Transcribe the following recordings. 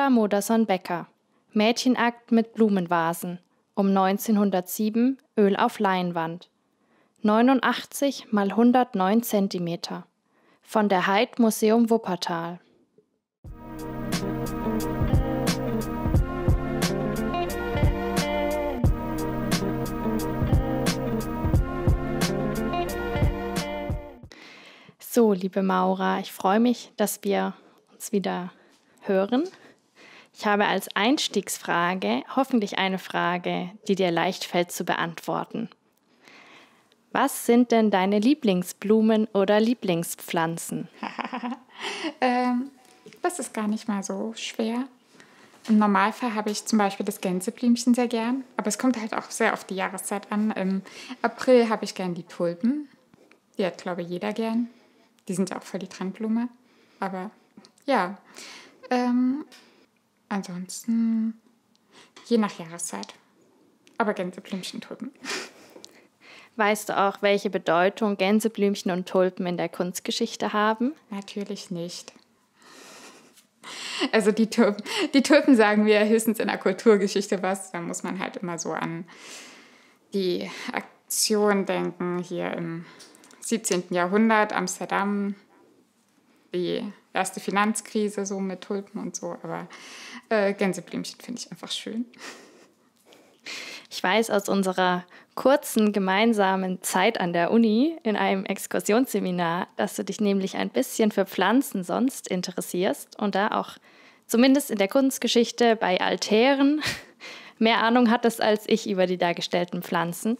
Carola Modersohn-Becker Mädchenakt mit Blumenvasen um 1907 Öl auf Leinwand 89 x 109 cm von der Heid Museum Wuppertal So, liebe Maura, ich freue mich, dass wir uns wieder hören. Ich habe als Einstiegsfrage hoffentlich eine Frage, die dir leicht fällt zu beantworten. Was sind denn deine Lieblingsblumen oder Lieblingspflanzen? ähm, das ist gar nicht mal so schwer. Im Normalfall habe ich zum Beispiel das Gänseblümchen sehr gern, aber es kommt halt auch sehr auf die Jahreszeit an. Im April habe ich gern die Tulpen. Die hat, glaube ich, jeder gern. Die sind ja auch voll die Trendblume. Aber ja. Ähm, Ansonsten je nach Jahreszeit. Aber Gänseblümchen, Tulpen. Weißt du auch, welche Bedeutung Gänseblümchen und Tulpen in der Kunstgeschichte haben? Natürlich nicht. Also die Tulpen, die Tulpen sagen wir höchstens in der Kulturgeschichte was. Da muss man halt immer so an die Aktion denken hier im 17. Jahrhundert, Amsterdam, die erste Finanzkrise so mit Tulpen und so. Aber äh, Gänseblümchen finde ich einfach schön. Ich weiß aus unserer kurzen gemeinsamen Zeit an der Uni in einem Exkursionsseminar, dass du dich nämlich ein bisschen für Pflanzen sonst interessierst und da auch zumindest in der Kunstgeschichte bei Altären mehr Ahnung hattest als ich über die dargestellten Pflanzen.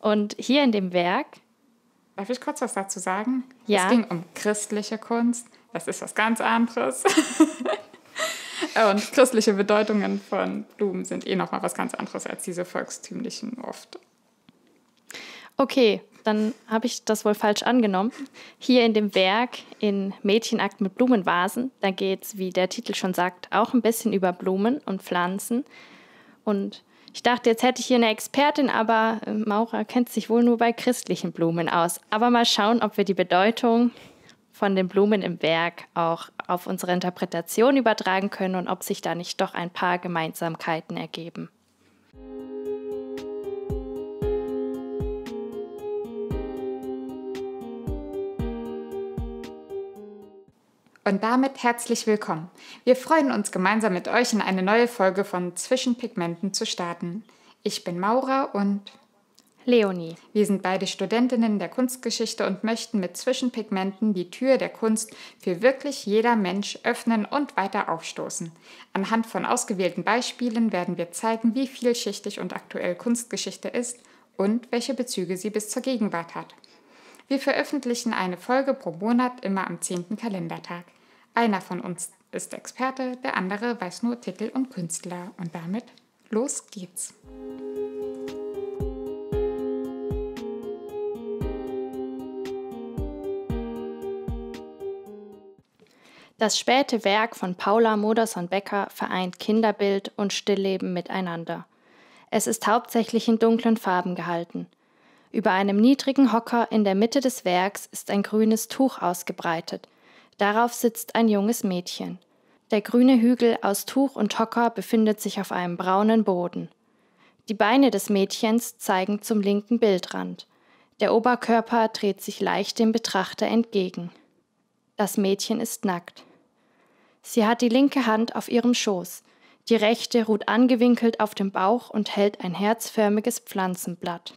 Und hier in dem Werk. Darf ich kurz was dazu sagen? Ja. Es ging um christliche Kunst das ist was ganz anderes. Und christliche Bedeutungen von Blumen sind eh nochmal was ganz anderes als diese volkstümlichen oft. Okay, dann habe ich das wohl falsch angenommen. Hier in dem Werk in Mädchenakt mit Blumenvasen, da geht es, wie der Titel schon sagt, auch ein bisschen über Blumen und Pflanzen. Und ich dachte, jetzt hätte ich hier eine Expertin, aber äh, Maurer kennt sich wohl nur bei christlichen Blumen aus. Aber mal schauen, ob wir die Bedeutung von den Blumen im Werk auch auf unsere Interpretation übertragen können und ob sich da nicht doch ein paar Gemeinsamkeiten ergeben. Und damit herzlich willkommen. Wir freuen uns gemeinsam mit euch in eine neue Folge von Zwischenpigmenten zu starten. Ich bin Maura und Leonie. Wir sind beide Studentinnen der Kunstgeschichte und möchten mit Zwischenpigmenten die Tür der Kunst für wirklich jeder Mensch öffnen und weiter aufstoßen. Anhand von ausgewählten Beispielen werden wir zeigen, wie vielschichtig und aktuell Kunstgeschichte ist und welche Bezüge sie bis zur Gegenwart hat. Wir veröffentlichen eine Folge pro Monat immer am 10. Kalendertag. Einer von uns ist Experte, der andere weiß nur Titel und Künstler. Und damit los geht's. Das späte Werk von Paula Moderson becker vereint Kinderbild und Stillleben miteinander. Es ist hauptsächlich in dunklen Farben gehalten. Über einem niedrigen Hocker in der Mitte des Werks ist ein grünes Tuch ausgebreitet. Darauf sitzt ein junges Mädchen. Der grüne Hügel aus Tuch und Hocker befindet sich auf einem braunen Boden. Die Beine des Mädchens zeigen zum linken Bildrand. Der Oberkörper dreht sich leicht dem Betrachter entgegen. Das Mädchen ist nackt. Sie hat die linke Hand auf ihrem Schoß, die rechte ruht angewinkelt auf dem Bauch und hält ein herzförmiges Pflanzenblatt.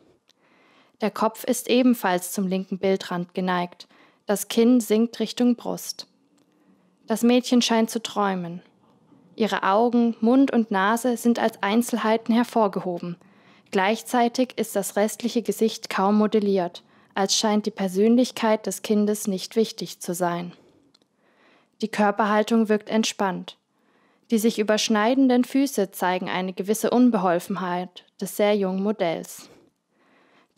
Der Kopf ist ebenfalls zum linken Bildrand geneigt, das Kinn sinkt Richtung Brust. Das Mädchen scheint zu träumen. Ihre Augen, Mund und Nase sind als Einzelheiten hervorgehoben. Gleichzeitig ist das restliche Gesicht kaum modelliert, als scheint die Persönlichkeit des Kindes nicht wichtig zu sein. Die Körperhaltung wirkt entspannt. Die sich überschneidenden Füße zeigen eine gewisse Unbeholfenheit des sehr jungen Modells.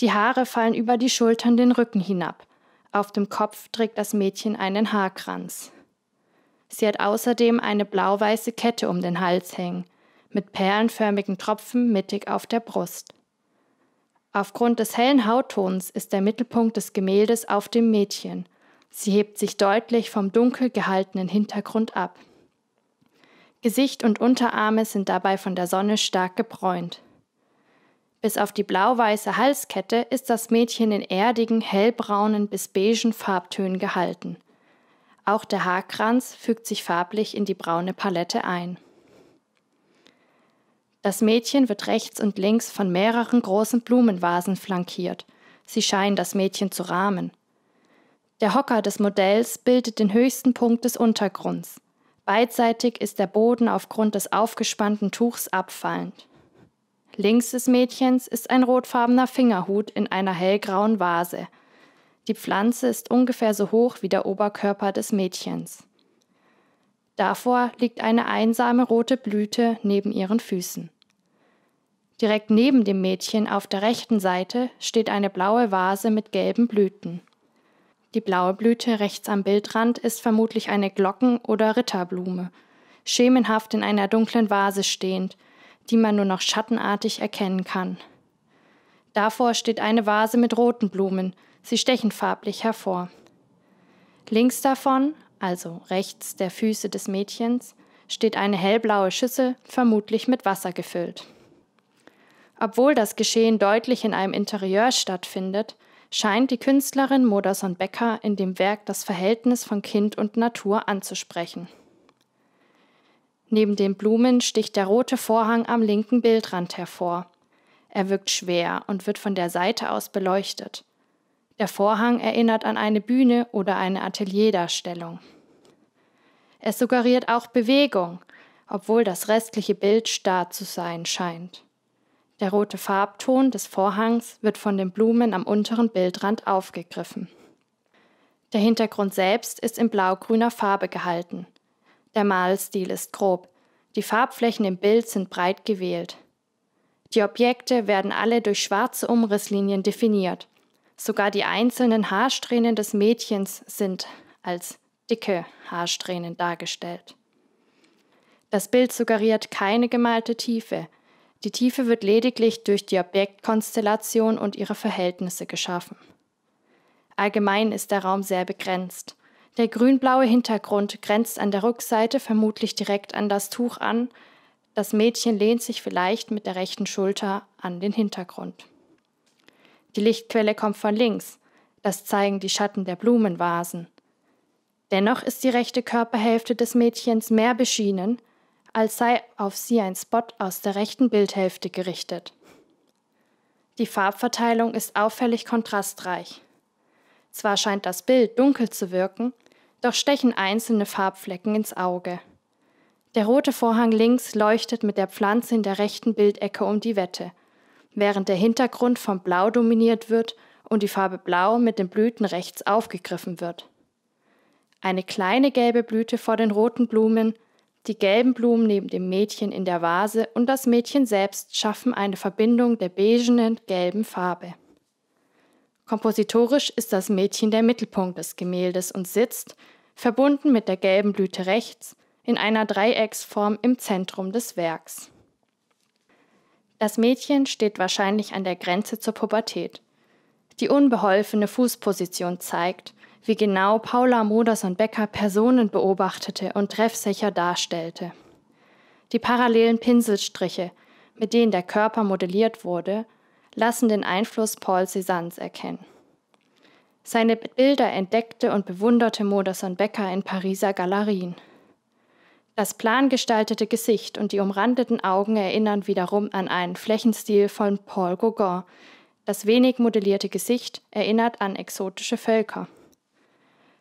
Die Haare fallen über die Schultern den Rücken hinab. Auf dem Kopf trägt das Mädchen einen Haarkranz. Sie hat außerdem eine blau-weiße Kette um den Hals hängen, mit perlenförmigen Tropfen mittig auf der Brust. Aufgrund des hellen Hauttons ist der Mittelpunkt des Gemäldes auf dem Mädchen Sie hebt sich deutlich vom dunkel gehaltenen Hintergrund ab. Gesicht und Unterarme sind dabei von der Sonne stark gebräunt. Bis auf die blau-weiße Halskette ist das Mädchen in erdigen, hellbraunen bis beigen Farbtönen gehalten. Auch der Haarkranz fügt sich farblich in die braune Palette ein. Das Mädchen wird rechts und links von mehreren großen Blumenvasen flankiert. Sie scheinen das Mädchen zu rahmen. Der Hocker des Modells bildet den höchsten Punkt des Untergrunds. Beidseitig ist der Boden aufgrund des aufgespannten Tuchs abfallend. Links des Mädchens ist ein rotfarbener Fingerhut in einer hellgrauen Vase. Die Pflanze ist ungefähr so hoch wie der Oberkörper des Mädchens. Davor liegt eine einsame rote Blüte neben ihren Füßen. Direkt neben dem Mädchen auf der rechten Seite steht eine blaue Vase mit gelben Blüten. Die blaue Blüte rechts am Bildrand ist vermutlich eine Glocken- oder Ritterblume, schemenhaft in einer dunklen Vase stehend, die man nur noch schattenartig erkennen kann. Davor steht eine Vase mit roten Blumen, sie stechen farblich hervor. Links davon, also rechts der Füße des Mädchens, steht eine hellblaue Schüssel, vermutlich mit Wasser gefüllt. Obwohl das Geschehen deutlich in einem Interieur stattfindet, scheint die Künstlerin Moderson Becker in dem Werk das Verhältnis von Kind und Natur anzusprechen. Neben den Blumen sticht der rote Vorhang am linken Bildrand hervor. Er wirkt schwer und wird von der Seite aus beleuchtet. Der Vorhang erinnert an eine Bühne oder eine Atelierdarstellung. Es suggeriert auch Bewegung, obwohl das restliche Bild starr zu sein scheint. Der rote Farbton des Vorhangs wird von den Blumen am unteren Bildrand aufgegriffen. Der Hintergrund selbst ist in blaugrüner Farbe gehalten. Der Malstil ist grob. Die Farbflächen im Bild sind breit gewählt. Die Objekte werden alle durch schwarze Umrisslinien definiert. Sogar die einzelnen Haarsträhnen des Mädchens sind als dicke Haarsträhnen dargestellt. Das Bild suggeriert keine gemalte Tiefe. Die Tiefe wird lediglich durch die Objektkonstellation und ihre Verhältnisse geschaffen. Allgemein ist der Raum sehr begrenzt. Der grünblaue Hintergrund grenzt an der Rückseite vermutlich direkt an das Tuch an. Das Mädchen lehnt sich vielleicht mit der rechten Schulter an den Hintergrund. Die Lichtquelle kommt von links. Das zeigen die Schatten der Blumenvasen. Dennoch ist die rechte Körperhälfte des Mädchens mehr beschienen, als sei auf sie ein Spot aus der rechten Bildhälfte gerichtet. Die Farbverteilung ist auffällig kontrastreich. Zwar scheint das Bild dunkel zu wirken, doch stechen einzelne Farbflecken ins Auge. Der rote Vorhang links leuchtet mit der Pflanze in der rechten Bildecke um die Wette, während der Hintergrund vom Blau dominiert wird und die Farbe Blau mit den Blüten rechts aufgegriffen wird. Eine kleine gelbe Blüte vor den roten Blumen die gelben Blumen neben dem Mädchen in der Vase und das Mädchen selbst schaffen eine Verbindung der beigen und gelben Farbe. Kompositorisch ist das Mädchen der Mittelpunkt des Gemäldes und sitzt, verbunden mit der gelben Blüte rechts, in einer Dreiecksform im Zentrum des Werks. Das Mädchen steht wahrscheinlich an der Grenze zur Pubertät. Die unbeholfene Fußposition zeigt, wie genau Paula Moders und becker Personen beobachtete und treffsicher darstellte. Die parallelen Pinselstriche, mit denen der Körper modelliert wurde, lassen den Einfluss Paul Cézannes erkennen. Seine Bilder entdeckte und bewunderte Moders und becker in Pariser Galerien. Das plangestaltete Gesicht und die umrandeten Augen erinnern wiederum an einen Flächenstil von Paul Gauguin. Das wenig modellierte Gesicht erinnert an exotische Völker.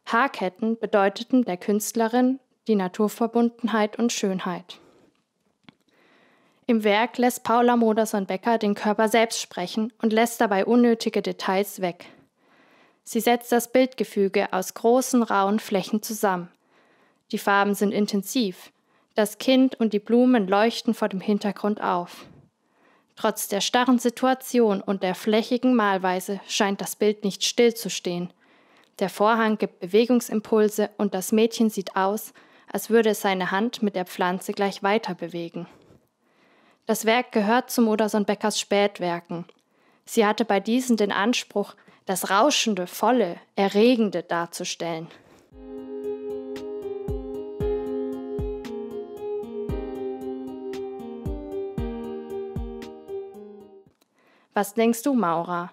Haarketten bedeuteten der Künstlerin die Naturverbundenheit und Schönheit. Im Werk lässt Paula Modersohn-Becker den Körper selbst sprechen und lässt dabei unnötige Details weg. Sie setzt das Bildgefüge aus großen, rauen Flächen zusammen. Die Farben sind intensiv, das Kind und die Blumen leuchten vor dem Hintergrund auf. Trotz der starren Situation und der flächigen Malweise scheint das Bild nicht stillzustehen – der Vorhang gibt Bewegungsimpulse und das Mädchen sieht aus, als würde es seine Hand mit der Pflanze gleich weiter bewegen. Das Werk gehört zu Moderson Beckers Spätwerken. Sie hatte bei diesen den Anspruch, das Rauschende, Volle, Erregende darzustellen. Was denkst du, Maura?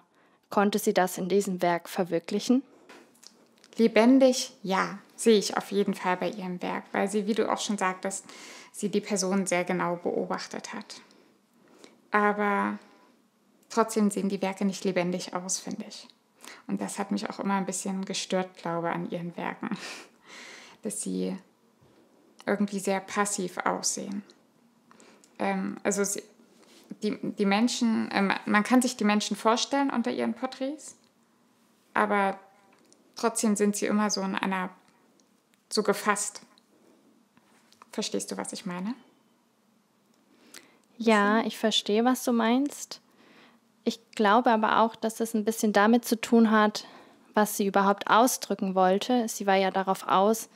Konnte sie das in diesem Werk verwirklichen? lebendig, ja, sehe ich auf jeden Fall bei ihrem Werk, weil sie, wie du auch schon sagtest, sie die Person sehr genau beobachtet hat. Aber trotzdem sehen die Werke nicht lebendig aus, finde ich. Und das hat mich auch immer ein bisschen gestört, glaube ich, an ihren Werken, dass sie irgendwie sehr passiv aussehen. Ähm, also sie, die, die Menschen, äh, man kann sich die Menschen vorstellen unter ihren Porträts, aber trotzdem sind sie immer so in einer, so gefasst. Verstehst du, was ich meine? Ja, hm? ich verstehe, was du meinst. Ich glaube aber auch, dass es ein bisschen damit zu tun hat, was sie überhaupt ausdrücken wollte. Sie war ja darauf aus,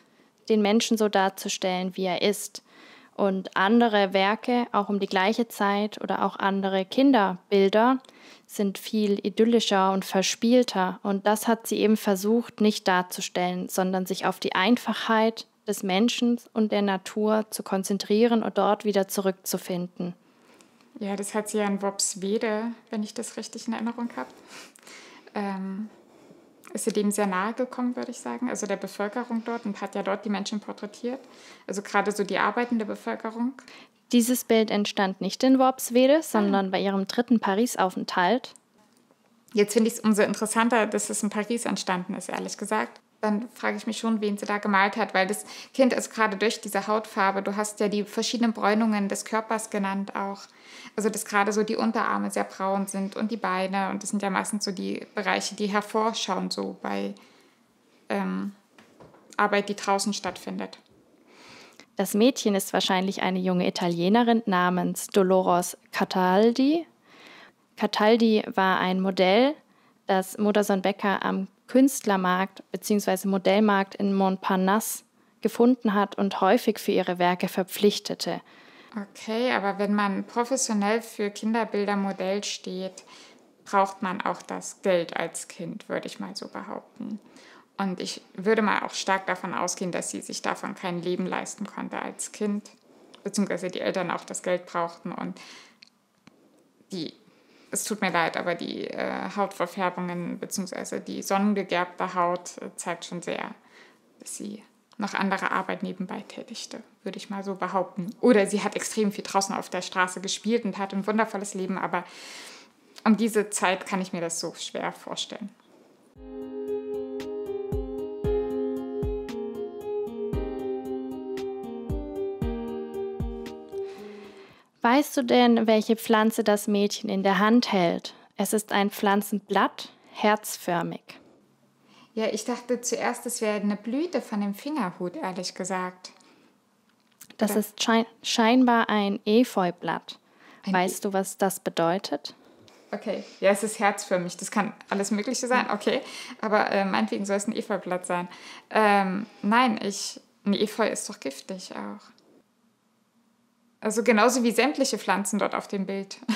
den Menschen so darzustellen, wie er ist. Und andere Werke, auch um die gleiche Zeit oder auch andere Kinderbilder, sind viel idyllischer und verspielter. Und das hat sie eben versucht, nicht darzustellen, sondern sich auf die Einfachheit des Menschen und der Natur zu konzentrieren und dort wieder zurückzufinden. Ja, das hat sie ja in Wops Wede, wenn ich das richtig in Erinnerung habe. Ähm, ist sie dem sehr nahe gekommen, würde ich sagen, also der Bevölkerung dort und hat ja dort die Menschen porträtiert, also gerade so die arbeitende Bevölkerung. Dieses Bild entstand nicht in Worpswede, sondern ah. bei ihrem dritten Paris-Aufenthalt. Jetzt finde ich es umso interessanter, dass es in Paris entstanden ist, ehrlich gesagt dann frage ich mich schon, wen sie da gemalt hat, weil das Kind ist also gerade durch diese Hautfarbe. Du hast ja die verschiedenen Bräunungen des Körpers genannt auch. Also, dass gerade so die Unterarme sehr braun sind und die Beine. Und das sind ja meistens so die Bereiche, die hervorschauen, so bei ähm, Arbeit, die draußen stattfindet. Das Mädchen ist wahrscheinlich eine junge Italienerin namens Dolores Cataldi. Cataldi war ein Modell, das Modersohn Becker am Künstlermarkt bzw. Modellmarkt in Montparnasse gefunden hat und häufig für ihre Werke verpflichtete. Okay, aber wenn man professionell für Kinderbilder Modell steht, braucht man auch das Geld als Kind, würde ich mal so behaupten. Und ich würde mal auch stark davon ausgehen, dass sie sich davon kein Leben leisten konnte als Kind, beziehungsweise die Eltern auch das Geld brauchten und die es tut mir leid, aber die äh, Hautverfärbungen bzw. die sonnengegerbte Haut äh, zeigt schon sehr, dass sie noch andere Arbeit nebenbei tätigte, würde ich mal so behaupten. Oder sie hat extrem viel draußen auf der Straße gespielt und hat ein wundervolles Leben, aber um diese Zeit kann ich mir das so schwer vorstellen. Weißt du denn, welche Pflanze das Mädchen in der Hand hält? Es ist ein Pflanzenblatt, herzförmig. Ja, ich dachte zuerst, es wäre eine Blüte von dem Fingerhut, ehrlich gesagt. Das Oder? ist scheinbar ein Efeublatt. Ein weißt e du, was das bedeutet? Okay, ja, es ist herzförmig. Das kann alles Mögliche sein, okay. Aber äh, meinetwegen soll es ein Efeublatt sein. Ähm, nein, ich. Ein Efeu ist doch giftig auch. Also genauso wie sämtliche Pflanzen dort auf dem Bild.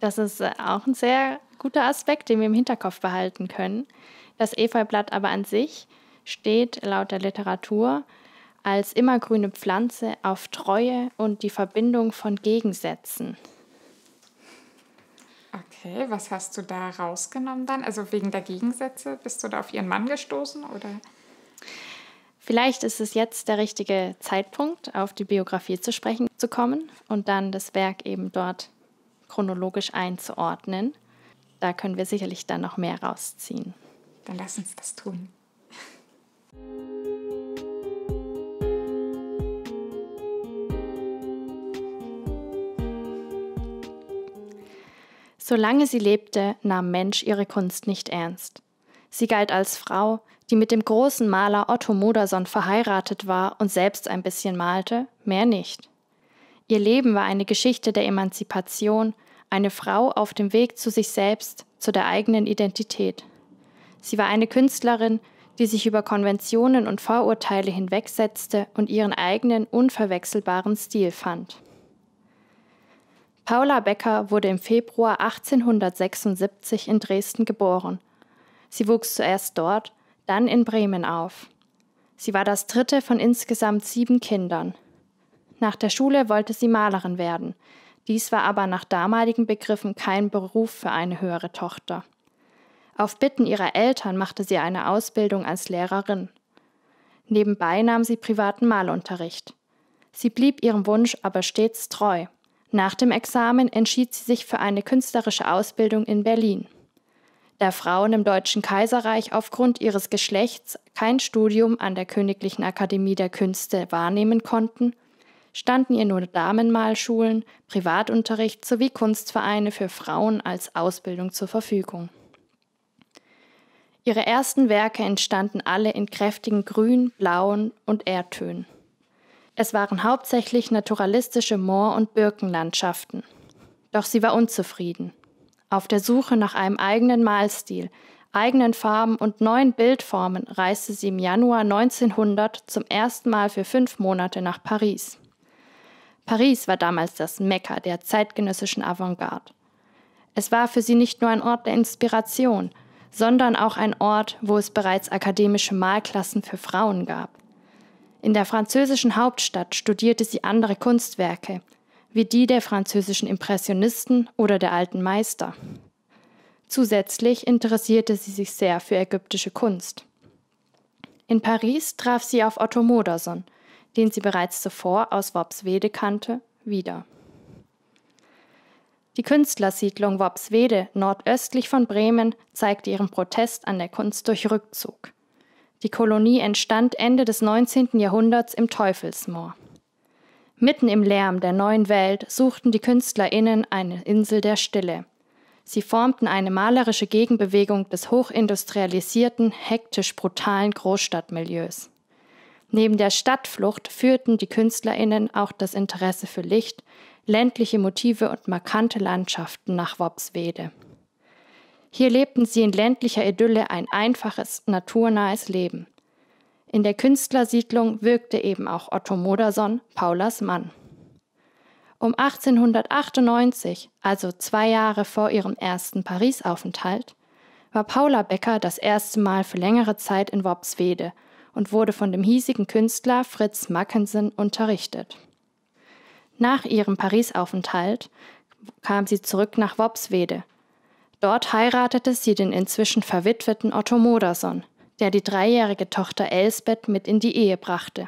Das ist äh, auch ein sehr guter Aspekt, den wir im Hinterkopf behalten können. Das Efeublatt aber an sich steht laut der Literatur als immergrüne Pflanze auf Treue und die Verbindung von Gegensätzen. Okay, was hast du da rausgenommen dann? Also wegen der Gegensätze? Bist du da auf ihren Mann gestoßen oder? Vielleicht ist es jetzt der richtige Zeitpunkt, auf die Biografie zu sprechen zu kommen und dann das Werk eben dort chronologisch einzuordnen. Da können wir sicherlich dann noch mehr rausziehen. Dann lass uns das tun. Solange sie lebte, nahm Mensch ihre Kunst nicht ernst. Sie galt als Frau, die mit dem großen Maler Otto Modersohn verheiratet war und selbst ein bisschen malte, mehr nicht. Ihr Leben war eine Geschichte der Emanzipation, eine Frau auf dem Weg zu sich selbst, zu der eigenen Identität. Sie war eine Künstlerin, die sich über Konventionen und Vorurteile hinwegsetzte und ihren eigenen unverwechselbaren Stil fand. Paula Becker wurde im Februar 1876 in Dresden geboren Sie wuchs zuerst dort, dann in Bremen auf. Sie war das dritte von insgesamt sieben Kindern. Nach der Schule wollte sie Malerin werden. Dies war aber nach damaligen Begriffen kein Beruf für eine höhere Tochter. Auf Bitten ihrer Eltern machte sie eine Ausbildung als Lehrerin. Nebenbei nahm sie privaten Malunterricht. Sie blieb ihrem Wunsch aber stets treu. Nach dem Examen entschied sie sich für eine künstlerische Ausbildung in Berlin da Frauen im Deutschen Kaiserreich aufgrund ihres Geschlechts kein Studium an der Königlichen Akademie der Künste wahrnehmen konnten, standen ihr nur Damenmalschulen, Privatunterricht sowie Kunstvereine für Frauen als Ausbildung zur Verfügung. Ihre ersten Werke entstanden alle in kräftigen Grün-, Blauen und Erdtönen. Es waren hauptsächlich naturalistische Moor- und Birkenlandschaften. Doch sie war unzufrieden. Auf der Suche nach einem eigenen Malstil, eigenen Farben und neuen Bildformen reiste sie im Januar 1900 zum ersten Mal für fünf Monate nach Paris. Paris war damals das Mekka der zeitgenössischen Avantgarde. Es war für sie nicht nur ein Ort der Inspiration, sondern auch ein Ort, wo es bereits akademische Malklassen für Frauen gab. In der französischen Hauptstadt studierte sie andere Kunstwerke, wie die der französischen Impressionisten oder der alten Meister. Zusätzlich interessierte sie sich sehr für ägyptische Kunst. In Paris traf sie auf Otto Modersohn, den sie bereits zuvor aus Worpswede kannte, wieder. Die Künstlersiedlung Worpswede nordöstlich von Bremen zeigte ihren Protest an der Kunst durch Rückzug. Die Kolonie entstand Ende des 19. Jahrhunderts im Teufelsmoor. Mitten im Lärm der neuen Welt suchten die KünstlerInnen eine Insel der Stille. Sie formten eine malerische Gegenbewegung des hochindustrialisierten, hektisch brutalen Großstadtmilieus. Neben der Stadtflucht führten die KünstlerInnen auch das Interesse für Licht, ländliche Motive und markante Landschaften nach Wopswede. Hier lebten sie in ländlicher Idylle ein einfaches, naturnahes Leben – in der Künstlersiedlung wirkte eben auch Otto Moderson, Paulas Mann. Um 1898, also zwei Jahre vor ihrem ersten Paris-Aufenthalt, war Paula Becker das erste Mal für längere Zeit in Worpswede und wurde von dem hiesigen Künstler Fritz Mackensen unterrichtet. Nach ihrem Paris-Aufenthalt kam sie zurück nach Worpswede. Dort heiratete sie den inzwischen verwitweten Otto Moderson, der die dreijährige Tochter Elsbeth mit in die Ehe brachte.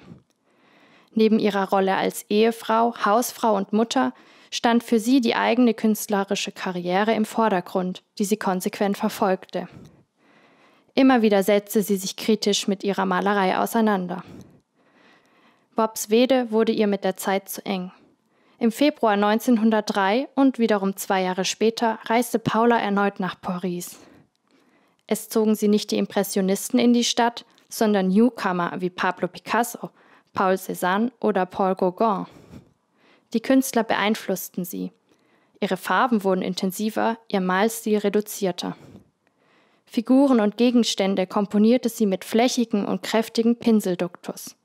Neben ihrer Rolle als Ehefrau, Hausfrau und Mutter stand für sie die eigene künstlerische Karriere im Vordergrund, die sie konsequent verfolgte. Immer wieder setzte sie sich kritisch mit ihrer Malerei auseinander. Bobs Wede wurde ihr mit der Zeit zu eng. Im Februar 1903 und wiederum zwei Jahre später reiste Paula erneut nach Paris. Es zogen sie nicht die Impressionisten in die Stadt, sondern Newcomer wie Pablo Picasso, Paul Cézanne oder Paul Gauguin. Die Künstler beeinflussten sie. Ihre Farben wurden intensiver, ihr Malstil reduzierter. Figuren und Gegenstände komponierte sie mit flächigen und kräftigen Pinselduktus.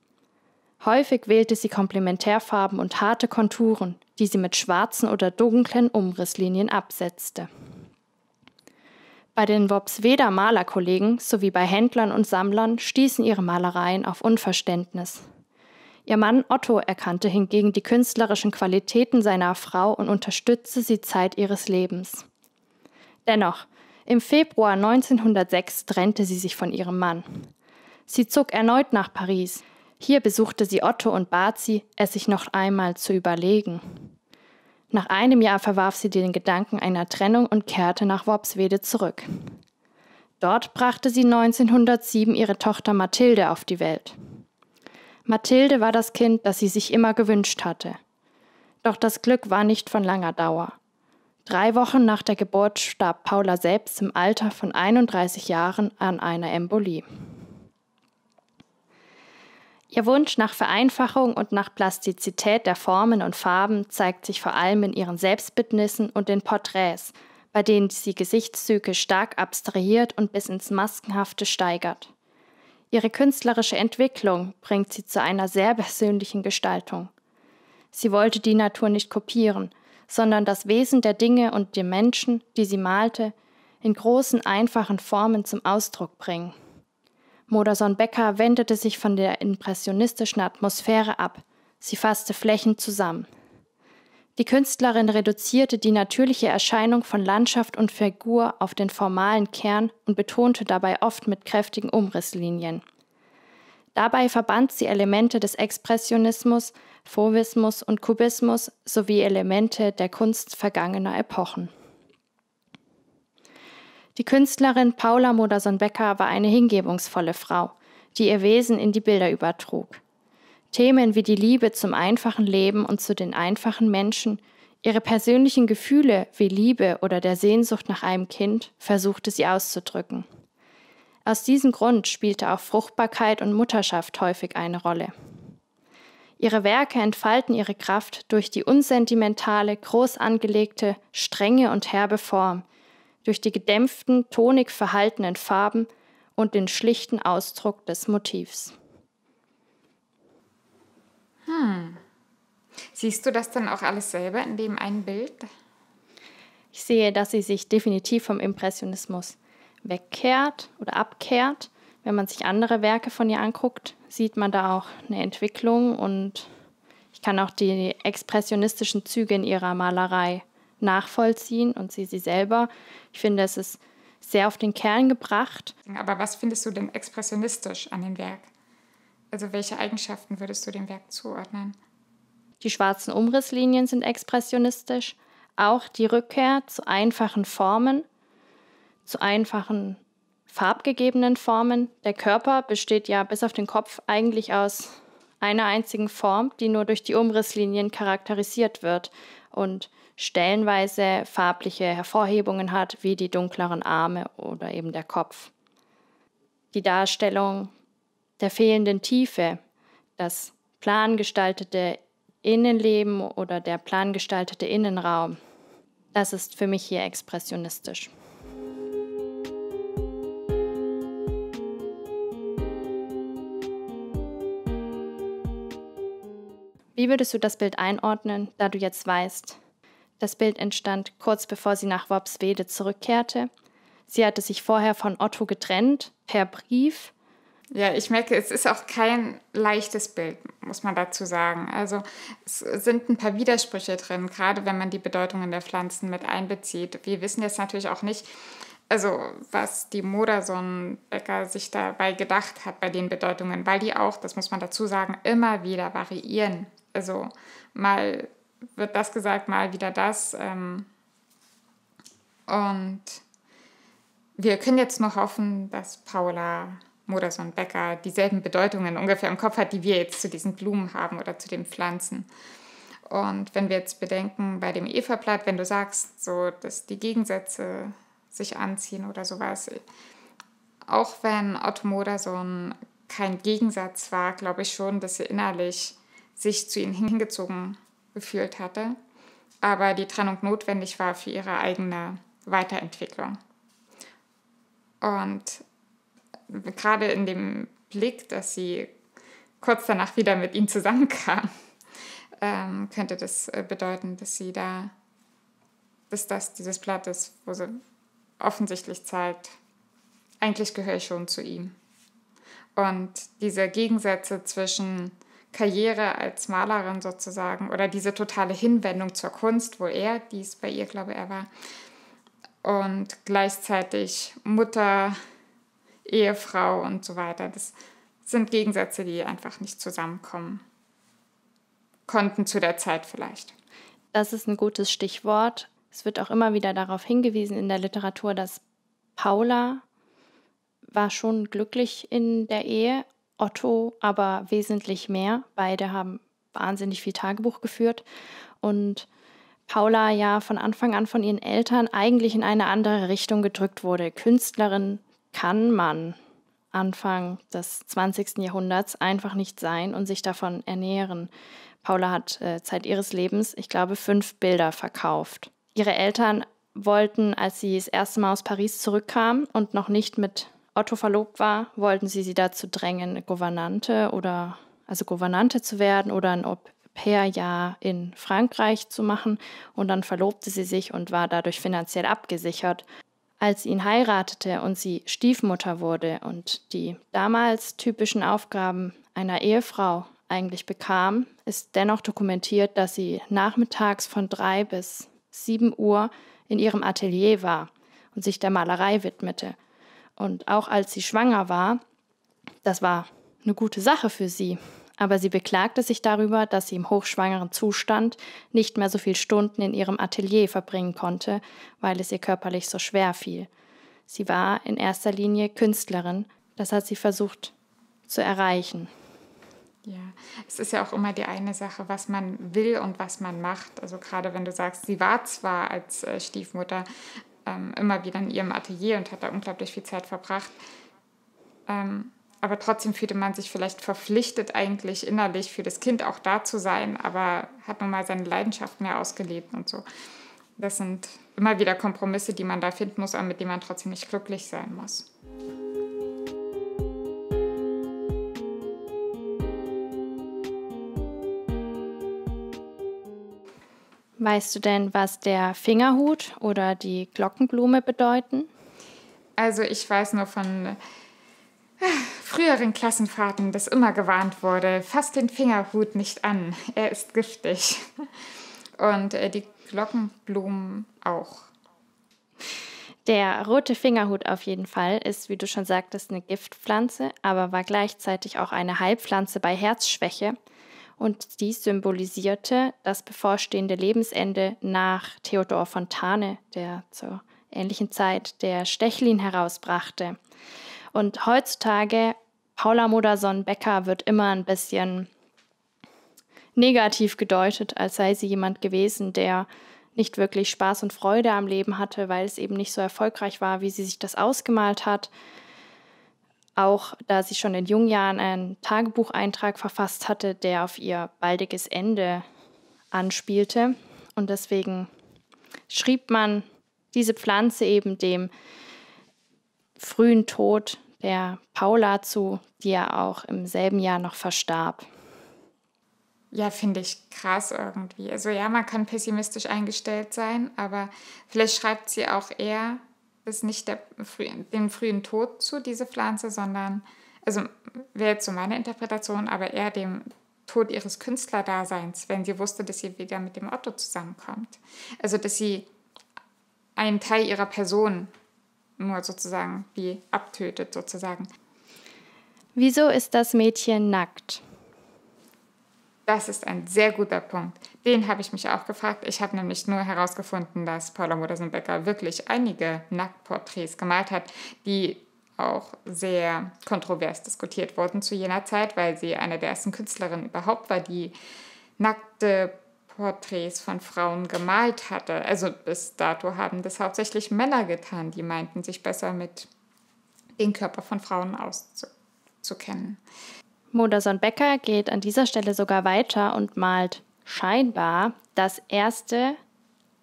Häufig wählte sie Komplementärfarben und harte Konturen, die sie mit schwarzen oder dunklen Umrisslinien absetzte. Bei den Worpsweder Malerkollegen sowie bei Händlern und Sammlern stießen ihre Malereien auf Unverständnis. Ihr Mann Otto erkannte hingegen die künstlerischen Qualitäten seiner Frau und unterstützte sie Zeit ihres Lebens. Dennoch, im Februar 1906 trennte sie sich von ihrem Mann. Sie zog erneut nach Paris. Hier besuchte sie Otto und bat sie, es sich noch einmal zu überlegen. Nach einem Jahr verwarf sie den Gedanken einer Trennung und kehrte nach Worpswede zurück. Dort brachte sie 1907 ihre Tochter Mathilde auf die Welt. Mathilde war das Kind, das sie sich immer gewünscht hatte. Doch das Glück war nicht von langer Dauer. Drei Wochen nach der Geburt starb Paula selbst im Alter von 31 Jahren an einer Embolie. Ihr Wunsch nach Vereinfachung und nach Plastizität der Formen und Farben zeigt sich vor allem in ihren Selbstbildnissen und den Porträts, bei denen sie Gesichtszüge stark abstrahiert und bis ins Maskenhafte steigert. Ihre künstlerische Entwicklung bringt sie zu einer sehr persönlichen Gestaltung. Sie wollte die Natur nicht kopieren, sondern das Wesen der Dinge und der Menschen, die sie malte, in großen, einfachen Formen zum Ausdruck bringen. Moderson becker wendete sich von der impressionistischen Atmosphäre ab. Sie fasste Flächen zusammen. Die Künstlerin reduzierte die natürliche Erscheinung von Landschaft und Figur auf den formalen Kern und betonte dabei oft mit kräftigen Umrisslinien. Dabei verband sie Elemente des Expressionismus, Fauvismus und Kubismus sowie Elemente der Kunst vergangener Epochen. Die Künstlerin Paula Modersohn-Becker war eine hingebungsvolle Frau, die ihr Wesen in die Bilder übertrug. Themen wie die Liebe zum einfachen Leben und zu den einfachen Menschen, ihre persönlichen Gefühle wie Liebe oder der Sehnsucht nach einem Kind versuchte sie auszudrücken. Aus diesem Grund spielte auch Fruchtbarkeit und Mutterschaft häufig eine Rolle. Ihre Werke entfalten ihre Kraft durch die unsentimentale, groß angelegte, strenge und herbe Form, durch die gedämpften, tonig verhaltenen Farben und den schlichten Ausdruck des Motivs. Hm. Siehst du das dann auch alles selber in dem einen Bild? Ich sehe, dass sie sich definitiv vom Impressionismus wegkehrt oder abkehrt. Wenn man sich andere Werke von ihr anguckt, sieht man da auch eine Entwicklung und ich kann auch die expressionistischen Züge in ihrer Malerei nachvollziehen und sie sie selber. Ich finde, es ist sehr auf den Kern gebracht. Aber was findest du denn expressionistisch an dem Werk? Also welche Eigenschaften würdest du dem Werk zuordnen? Die schwarzen Umrisslinien sind expressionistisch, auch die Rückkehr zu einfachen Formen, zu einfachen farbgegebenen Formen. Der Körper besteht ja bis auf den Kopf eigentlich aus einer einzigen Form, die nur durch die Umrisslinien charakterisiert wird. Und stellenweise farbliche Hervorhebungen hat, wie die dunkleren Arme oder eben der Kopf. Die Darstellung der fehlenden Tiefe, das plangestaltete Innenleben oder der plangestaltete Innenraum, das ist für mich hier expressionistisch. Wie würdest du das Bild einordnen, da du jetzt weißt, das Bild entstand kurz bevor sie nach Worpswede zurückkehrte. Sie hatte sich vorher von Otto getrennt, per Brief. Ja, ich merke, es ist auch kein leichtes Bild, muss man dazu sagen. Also es sind ein paar Widersprüche drin, gerade wenn man die Bedeutungen der Pflanzen mit einbezieht. Wir wissen jetzt natürlich auch nicht, also was die Modersohn-Bäcker sich dabei gedacht hat bei den Bedeutungen, weil die auch, das muss man dazu sagen, immer wieder variieren. Also mal wird das gesagt, mal wieder das. Ähm, und wir können jetzt nur hoffen, dass Paula Modersohn-Becker dieselben Bedeutungen ungefähr im Kopf hat, die wir jetzt zu diesen Blumen haben oder zu den Pflanzen. Und wenn wir jetzt bedenken, bei dem Eva-Blatt, wenn du sagst, so, dass die Gegensätze sich anziehen oder sowas, auch wenn Otto Moderson kein Gegensatz war, glaube ich schon, dass sie innerlich sich zu ihnen hingezogen gefühlt hatte, aber die Trennung notwendig war für ihre eigene Weiterentwicklung. Und gerade in dem Blick, dass sie kurz danach wieder mit ihm zusammenkam, ähm, könnte das äh, bedeuten, dass sie da, dass das dieses Blatt ist, wo sie offensichtlich zeigt, eigentlich gehöre ich schon zu ihm. Und diese Gegensätze zwischen Karriere als Malerin sozusagen oder diese totale Hinwendung zur Kunst, wo er, dies bei ihr, glaube ich, er war. Und gleichzeitig Mutter, Ehefrau und so weiter. Das sind Gegensätze, die einfach nicht zusammenkommen konnten zu der Zeit vielleicht. Das ist ein gutes Stichwort. Es wird auch immer wieder darauf hingewiesen in der Literatur, dass Paula war schon glücklich in der Ehe Otto aber wesentlich mehr. Beide haben wahnsinnig viel Tagebuch geführt und Paula ja von Anfang an von ihren Eltern eigentlich in eine andere Richtung gedrückt wurde. Künstlerin kann man Anfang des 20. Jahrhunderts einfach nicht sein und sich davon ernähren. Paula hat äh, Zeit ihres Lebens, ich glaube, fünf Bilder verkauft. Ihre Eltern wollten, als sie das erste Mal aus Paris zurückkam und noch nicht mit Otto verlobt war, wollten sie sie dazu drängen, Gouvernante oder also Gouvernante zu werden oder ein Au pair-Jahr in Frankreich zu machen. Und dann verlobte sie sich und war dadurch finanziell abgesichert. Als sie ihn heiratete und sie Stiefmutter wurde und die damals typischen Aufgaben einer Ehefrau eigentlich bekam, ist dennoch dokumentiert, dass sie nachmittags von drei bis sieben Uhr in ihrem Atelier war und sich der Malerei widmete. Und auch als sie schwanger war, das war eine gute Sache für sie. Aber sie beklagte sich darüber, dass sie im hochschwangeren Zustand nicht mehr so viele Stunden in ihrem Atelier verbringen konnte, weil es ihr körperlich so schwer fiel. Sie war in erster Linie Künstlerin. Das hat sie versucht zu erreichen. Ja, es ist ja auch immer die eine Sache, was man will und was man macht. Also gerade wenn du sagst, sie war zwar als äh, Stiefmutter ähm, immer wieder in ihrem Atelier und hat da unglaublich viel Zeit verbracht. Ähm, aber trotzdem fühlte man sich vielleicht verpflichtet, eigentlich innerlich für das Kind auch da zu sein, aber hat nun mal seine Leidenschaft mehr ausgelebt und so. Das sind immer wieder Kompromisse, die man da finden muss, aber mit denen man trotzdem nicht glücklich sein muss. Weißt du denn, was der Fingerhut oder die Glockenblume bedeuten? Also ich weiß nur von äh, früheren Klassenfahrten, dass immer gewarnt wurde, Fass den Fingerhut nicht an, er ist giftig. Und äh, die Glockenblumen auch. Der rote Fingerhut auf jeden Fall ist, wie du schon sagtest, eine Giftpflanze, aber war gleichzeitig auch eine Heilpflanze bei Herzschwäche und dies symbolisierte das bevorstehende Lebensende nach Theodor Fontane, der zur ähnlichen Zeit der Stechlin herausbrachte. Und heutzutage, Paula Modersohn-Becker wird immer ein bisschen negativ gedeutet, als sei sie jemand gewesen, der nicht wirklich Spaß und Freude am Leben hatte, weil es eben nicht so erfolgreich war, wie sie sich das ausgemalt hat auch da sie schon in jungen Jahren einen Tagebucheintrag verfasst hatte, der auf ihr baldiges Ende anspielte. Und deswegen schrieb man diese Pflanze eben dem frühen Tod der Paula zu, die ja auch im selben Jahr noch verstarb. Ja, finde ich krass irgendwie. Also ja, man kann pessimistisch eingestellt sein, aber vielleicht schreibt sie auch eher ist nicht der, dem frühen Tod zu, diese Pflanze, sondern, also wäre jetzt so meine Interpretation, aber eher dem Tod ihres Künstlerdaseins, wenn sie wusste, dass sie wieder mit dem Otto zusammenkommt. Also, dass sie einen Teil ihrer Person nur sozusagen wie abtötet, sozusagen. Wieso ist das Mädchen nackt? Das ist ein sehr guter Punkt. Den habe ich mich auch gefragt. Ich habe nämlich nur herausgefunden, dass Paula Modersohn-Becker wirklich einige Nacktporträts gemalt hat, die auch sehr kontrovers diskutiert wurden zu jener Zeit, weil sie eine der ersten Künstlerinnen überhaupt war, die nackte Porträts von Frauen gemalt hatte. Also bis dato haben das hauptsächlich Männer getan, die meinten, sich besser mit dem Körper von Frauen auszukennen. Moderson Becker geht an dieser Stelle sogar weiter und malt scheinbar das erste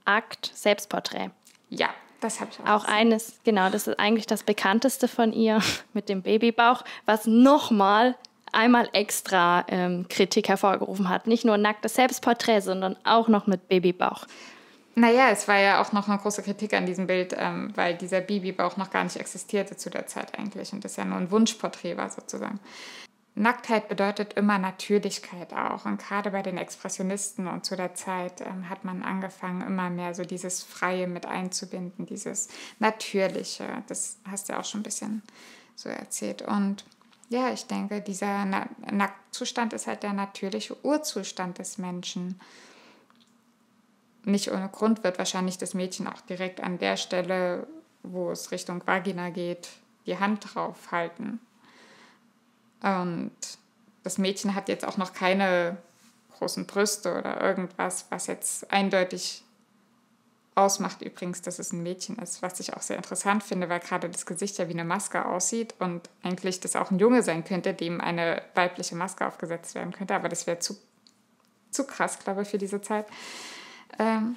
Akt Selbstporträt. Ja, das habe ich auch. Auch gesehen. eines, genau, das ist eigentlich das bekannteste von ihr mit dem Babybauch, was nochmal einmal extra ähm, Kritik hervorgerufen hat. Nicht nur nacktes Selbstporträt, sondern auch noch mit Babybauch. Naja, es war ja auch noch eine große Kritik an diesem Bild, ähm, weil dieser Babybauch noch gar nicht existierte zu der Zeit eigentlich und das ja nur ein Wunschporträt war sozusagen. Nacktheit bedeutet immer Natürlichkeit auch. Und gerade bei den Expressionisten und zu der Zeit ähm, hat man angefangen, immer mehr so dieses Freie mit einzubinden, dieses Natürliche. Das hast du auch schon ein bisschen so erzählt. Und ja, ich denke, dieser Na Nacktzustand ist halt der natürliche Urzustand des Menschen. Nicht ohne Grund wird wahrscheinlich das Mädchen auch direkt an der Stelle, wo es Richtung Vagina geht, die Hand drauf halten und das Mädchen hat jetzt auch noch keine großen Brüste oder irgendwas, was jetzt eindeutig ausmacht übrigens, dass es ein Mädchen ist, was ich auch sehr interessant finde, weil gerade das Gesicht ja wie eine Maske aussieht und eigentlich das auch ein Junge sein könnte, dem eine weibliche Maske aufgesetzt werden könnte, aber das wäre zu, zu krass, glaube ich, für diese Zeit. Ähm,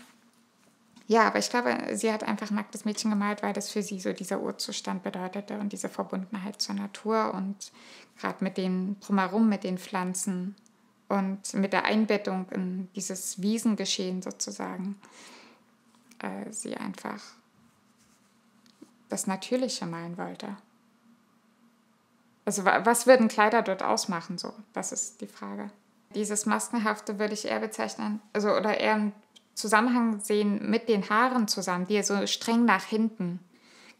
ja, aber ich glaube, sie hat einfach nacktes Mädchen gemalt, weil das für sie so dieser Urzustand bedeutete und diese Verbundenheit zur Natur und gerade mit den drumherum, mit den Pflanzen und mit der Einbettung in dieses Wiesengeschehen sozusagen, äh, sie einfach das Natürliche malen wollte. Also was würden Kleider dort ausmachen so? Das ist die Frage. Dieses Maskenhafte würde ich eher bezeichnen, also oder eher ein Zusammenhang sehen mit den Haaren zusammen, die so streng nach hinten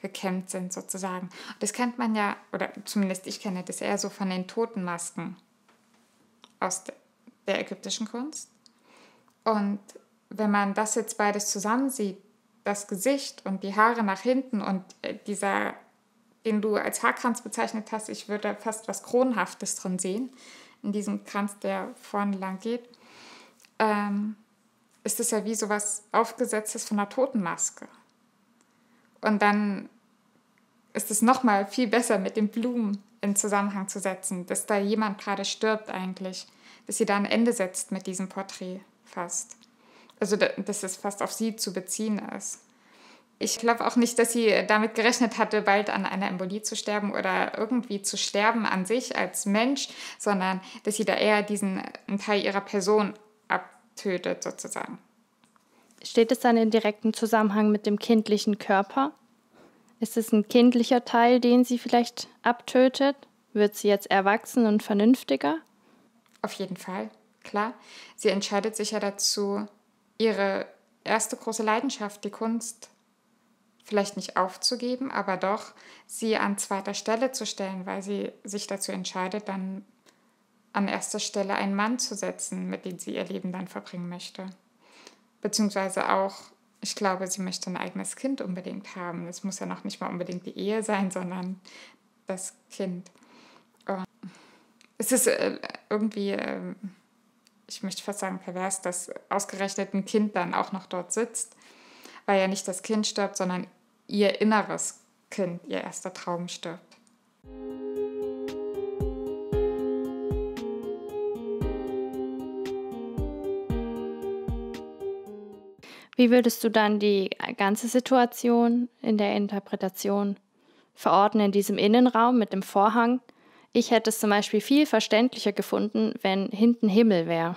gekämmt sind sozusagen. Das kennt man ja, oder zumindest ich kenne das eher so von den Totenmasken aus der ägyptischen Kunst. Und wenn man das jetzt beides zusammen sieht, das Gesicht und die Haare nach hinten und äh, dieser, den du als Haarkranz bezeichnet hast, ich würde fast was Kronhaftes drin sehen, in diesem Kranz, der vorne lang geht. Ähm, ist es ja wie so was Aufgesetztes von einer Totenmaske. Und dann ist es nochmal viel besser mit den Blumen in Zusammenhang zu setzen, dass da jemand gerade stirbt eigentlich, dass sie da ein Ende setzt mit diesem Porträt fast. Also dass es fast auf sie zu beziehen ist. Ich glaube auch nicht, dass sie damit gerechnet hatte, bald an einer Embolie zu sterben oder irgendwie zu sterben an sich als Mensch, sondern dass sie da eher diesen Teil ihrer Person tötet sozusagen. Steht es dann in direktem Zusammenhang mit dem kindlichen Körper? Ist es ein kindlicher Teil, den sie vielleicht abtötet? Wird sie jetzt erwachsen und vernünftiger? Auf jeden Fall, klar. Sie entscheidet sich ja dazu, ihre erste große Leidenschaft, die Kunst, vielleicht nicht aufzugeben, aber doch sie an zweiter Stelle zu stellen, weil sie sich dazu entscheidet, dann an erster Stelle einen Mann zu setzen, mit dem sie ihr Leben dann verbringen möchte. Beziehungsweise auch, ich glaube, sie möchte ein eigenes Kind unbedingt haben. Das muss ja noch nicht mal unbedingt die Ehe sein, sondern das Kind. Und es ist äh, irgendwie, ähm, ich möchte fast sagen pervers, dass ausgerechnet ein Kind dann auch noch dort sitzt, weil ja nicht das Kind stirbt, sondern ihr inneres Kind, ihr erster Traum stirbt. Wie würdest du dann die ganze Situation in der Interpretation verorten in diesem Innenraum mit dem Vorhang? Ich hätte es zum Beispiel viel verständlicher gefunden, wenn hinten Himmel wäre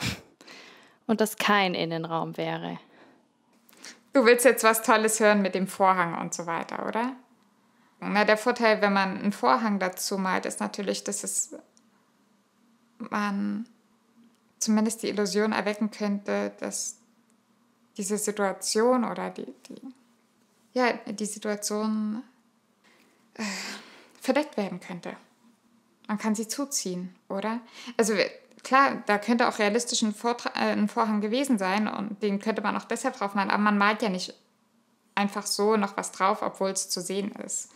und das kein Innenraum wäre. Du willst jetzt was Tolles hören mit dem Vorhang und so weiter, oder? Na, der Vorteil, wenn man einen Vorhang dazu malt, ist natürlich, dass es man zumindest die Illusion erwecken könnte, dass diese Situation oder die, die, ja, die Situation äh, verdeckt werden könnte. Man kann sie zuziehen, oder? Also klar, da könnte auch realistisch ein, Vortra äh, ein Vorhang gewesen sein und den könnte man auch deshalb drauf malen, aber man malt ja nicht einfach so noch was drauf, obwohl es zu sehen ist.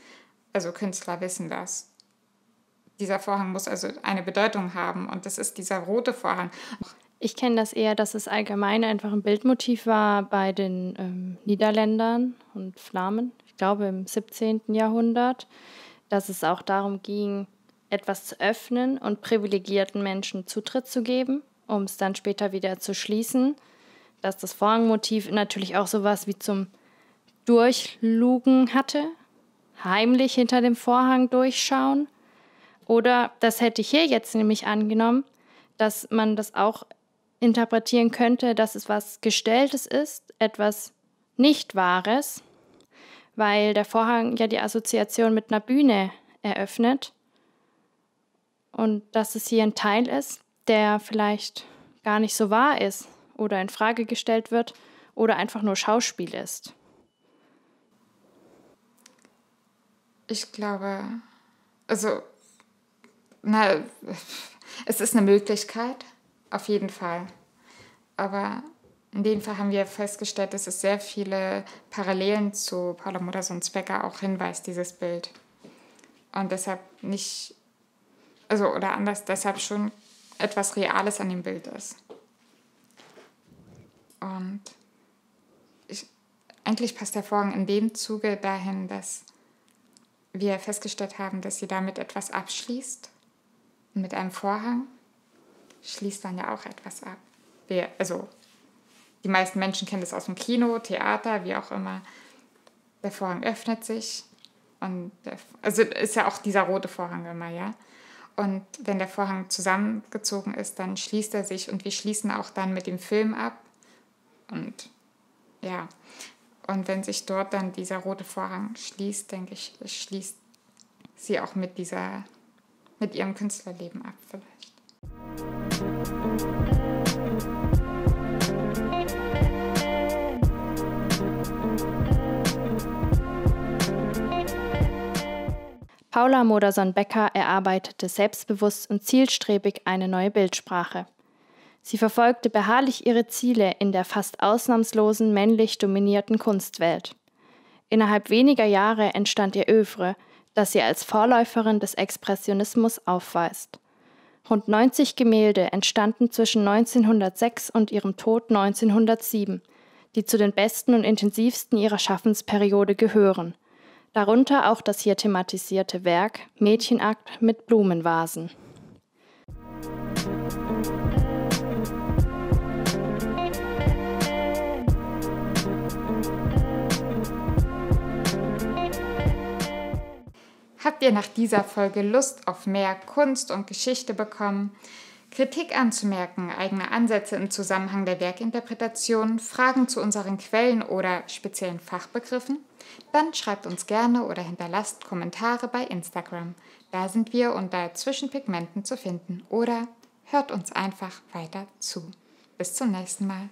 Also Künstler wissen das. Dieser Vorhang muss also eine Bedeutung haben und das ist dieser rote Vorhang. Ich kenne das eher, dass es allgemein einfach ein Bildmotiv war bei den ähm, Niederländern und Flamen, ich glaube im 17. Jahrhundert, dass es auch darum ging, etwas zu öffnen und privilegierten Menschen Zutritt zu geben, um es dann später wieder zu schließen. Dass das Vorhangmotiv natürlich auch sowas wie zum Durchlugen hatte, heimlich hinter dem Vorhang durchschauen. Oder das hätte ich hier jetzt nämlich angenommen, dass man das auch interpretieren könnte, dass es was Gestelltes ist, etwas Nicht-Wahres, weil der Vorhang ja die Assoziation mit einer Bühne eröffnet und dass es hier ein Teil ist, der vielleicht gar nicht so wahr ist oder in Frage gestellt wird oder einfach nur Schauspiel ist. Ich glaube, also, na, es ist eine Möglichkeit, auf jeden Fall. Aber in dem Fall haben wir festgestellt, dass es sehr viele Parallelen zu Paula Modersohn-Zwecker auch hinweist, dieses Bild. Und deshalb nicht, also oder anders, deshalb schon etwas Reales an dem Bild ist. Und ich, eigentlich passt der Vorhang in dem Zuge dahin, dass wir festgestellt haben, dass sie damit etwas abschließt, mit einem Vorhang schließt dann ja auch etwas ab. Wir, also die meisten Menschen kennen das aus dem Kino, Theater, wie auch immer. Der Vorhang öffnet sich und der, also ist ja auch dieser rote Vorhang immer, ja. Und wenn der Vorhang zusammengezogen ist, dann schließt er sich und wir schließen auch dann mit dem Film ab. Und ja, und wenn sich dort dann dieser rote Vorhang schließt, denke ich, schließt sie auch mit dieser, mit ihrem Künstlerleben ab vielleicht. Paula moderson becker erarbeitete selbstbewusst und zielstrebig eine neue Bildsprache. Sie verfolgte beharrlich ihre Ziele in der fast ausnahmslosen männlich dominierten Kunstwelt. Innerhalb weniger Jahre entstand ihr Övre, das sie als Vorläuferin des Expressionismus aufweist. Rund 90 Gemälde entstanden zwischen 1906 und ihrem Tod 1907, die zu den besten und intensivsten ihrer Schaffensperiode gehören. Darunter auch das hier thematisierte Werk Mädchenakt mit Blumenvasen. Habt ihr nach dieser Folge Lust auf mehr Kunst und Geschichte bekommen? Kritik anzumerken, eigene Ansätze im Zusammenhang der Werkinterpretation, Fragen zu unseren Quellen oder speziellen Fachbegriffen? Dann schreibt uns gerne oder hinterlasst Kommentare bei Instagram. Da sind wir unter Zwischenpigmenten zu finden oder hört uns einfach weiter zu. Bis zum nächsten Mal.